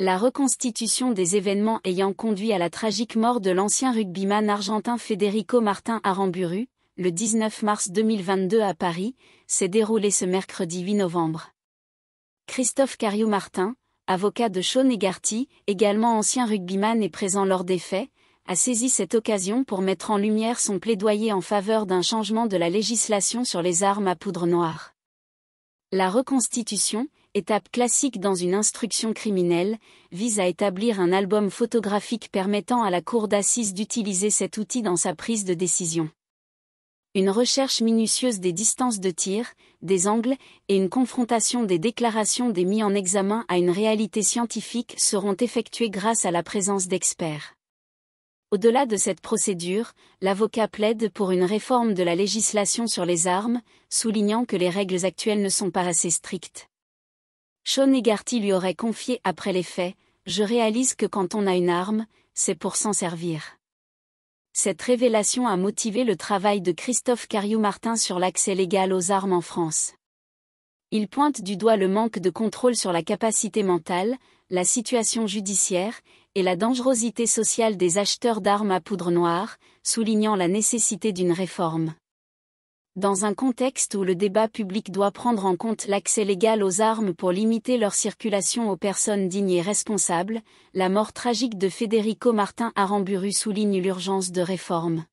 la reconstitution des événements ayant conduit à la tragique mort de l'ancien rugbyman argentin Federico Martin Aramburu, le 19 mars 2022 à Paris, s'est déroulée ce mercredi 8 novembre. Christophe Cariou-Martin, avocat de Sean Egarty, également ancien rugbyman et présent lors des faits, a saisi cette occasion pour mettre en lumière son plaidoyer en faveur d'un changement de la législation sur les armes à poudre noire. La reconstitution, étape classique dans une instruction criminelle, vise à établir un album photographique permettant à la cour d'assises d'utiliser cet outil dans sa prise de décision. Une recherche minutieuse des distances de tir, des angles, et une confrontation des déclarations des mis en examen à une réalité scientifique seront effectuées grâce à la présence d'experts. Au-delà de cette procédure, l'avocat plaide pour une réforme de la législation sur les armes, soulignant que les règles actuelles ne sont pas assez strictes. Sean Egarty lui aurait confié après les faits Je réalise que quand on a une arme, c'est pour s'en servir. Cette révélation a motivé le travail de Christophe Cariou-Martin sur l'accès légal aux armes en France. Il pointe du doigt le manque de contrôle sur la capacité mentale, la situation judiciaire et la dangerosité sociale des acheteurs d'armes à poudre noire, soulignant la nécessité d'une réforme dans un contexte où le débat public doit prendre en compte l'accès légal aux armes pour limiter leur circulation aux personnes dignes et responsables, la mort tragique de Federico Martin Aramburu souligne l'urgence de réformes.